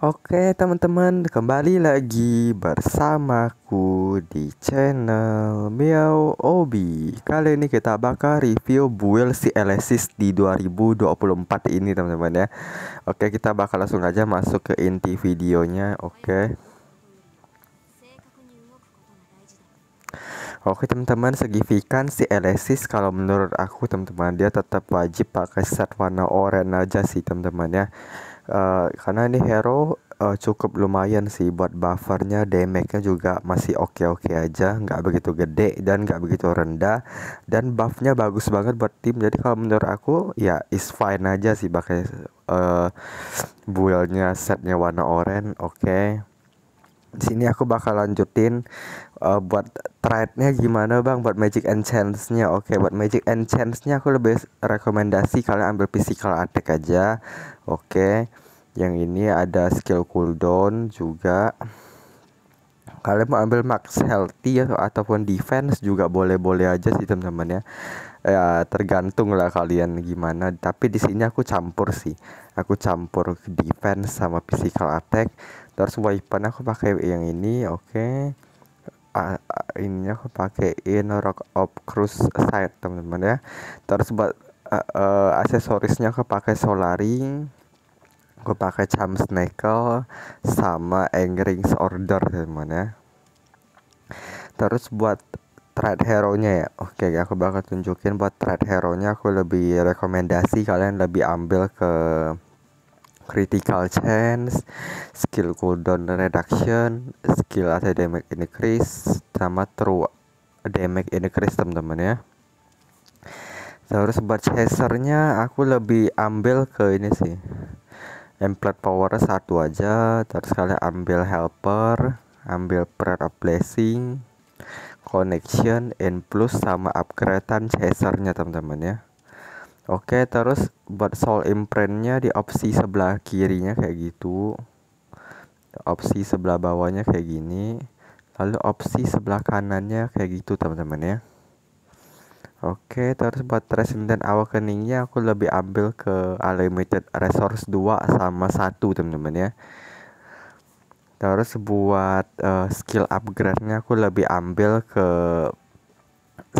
Oke teman-teman kembali lagi bersamaku di channel Miao Obi Kali ini kita bakal review build si Elesis di 2024 ini teman-teman ya Oke kita bakal langsung aja masuk ke inti videonya Oke Oke teman-teman signifikan si Elesis kalau menurut aku teman-teman dia tetap wajib pakai set warna oranye aja sih teman-teman ya Eh, karena ini hero uh, cukup lumayan sih buat buffernya damage-nya juga masih oke-oke aja nggak begitu gede dan nggak begitu rendah dan buff-nya bagus banget buat tim jadi kalau menurut aku ya is fine aja sih pakai uh, buildnya setnya warna oranye oke okay di sini aku bakal lanjutin uh, buat trade-nya gimana bang buat magic and chance-nya oke okay, buat magic and chance-nya aku lebih rekomendasi kalian ambil physical attack aja oke okay. yang ini ada skill cooldown juga kalian mau ambil max healthy atau ya, ataupun defense juga boleh-boleh aja sih teman-teman ya. ya tergantung lah kalian gimana tapi di sini aku campur sih aku campur defense sama physical attack terus weapon aku pakai yang ini oke okay. Uh, ininya aku pakai pakaiin rock of cruise side teman-teman ya terus buat uh, uh, aksesorisnya aku pakai solari gue pakai Charm Snackle sama Engrings Order teman ya terus buat thread hero nya ya oke okay, aku bakal tunjukin buat thread hero nya aku lebih rekomendasi kalian lebih ambil ke critical chance skill cooldown reduction skill atau damage increase sama true damage increase teman-teman ya terus buat chasernya aku lebih ambil ke ini sih implant power satu aja terus kalian ambil helper ambil prayer of blessing connection and plus sama upgradean chasernya teman-teman ya oke terus buat soul imprintnya di opsi sebelah kirinya kayak gitu opsi sebelah bawahnya kayak gini lalu opsi sebelah kanannya kayak gitu teman-teman ya Oke, terus buat resident awakeningnya aku lebih ambil ke unlimited resource 2 sama 1 teman-teman ya. Terus buat uh, skill upgrade-nya aku lebih ambil ke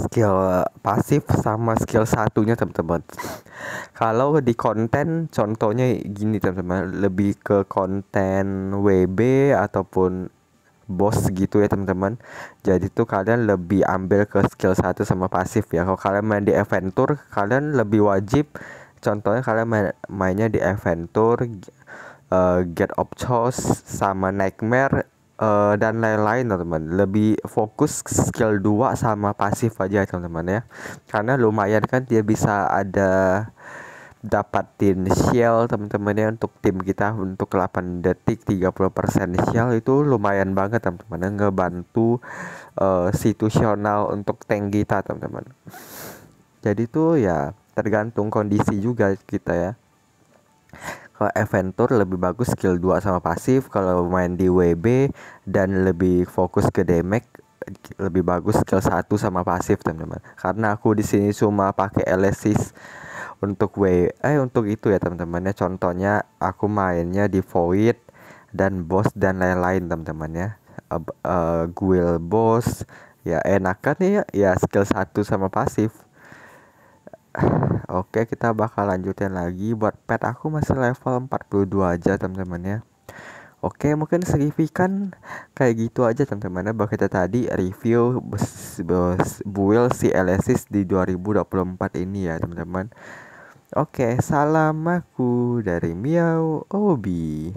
skill pasif sama skill satunya teman-teman. Kalau di konten contohnya gini teman-teman, lebih ke konten WB ataupun bos gitu ya teman-teman jadi tuh kalian lebih ambil ke skill satu sama pasif ya kalau kalian main di adventure kalian lebih wajib contohnya kalian main, mainnya di adventure uh, eh, get of choice sama nightmare uh, dan lain-lain teman-teman lebih fokus skill 2 sama pasif aja teman-teman ya karena lumayan kan dia bisa ada dapatin shell teman-teman ya untuk tim kita untuk 8 detik 30% shell itu lumayan banget teman-teman ya, ngebantu uh, situasional untuk tank kita teman-teman jadi tuh ya tergantung kondisi juga kita ya kalau adventure lebih bagus skill 2 sama pasif kalau main di WB dan lebih fokus ke damage lebih bagus skill 1 sama pasif teman-teman karena aku di sini cuma pakai elesis untuk W eh untuk itu ya teman-teman ya contohnya aku mainnya di void dan boss dan lain-lain teman-teman ya uh, uh, guild boss ya enakan ya ya skill satu sama pasif Oke kita bakal lanjutin lagi buat pet aku masih level 42 aja teman-teman ya Oke mungkin signifikan kayak gitu aja teman-teman ya kita tadi review build si Elesis di 2024 ini ya teman-teman Oke, salam aku dari Miau Obi.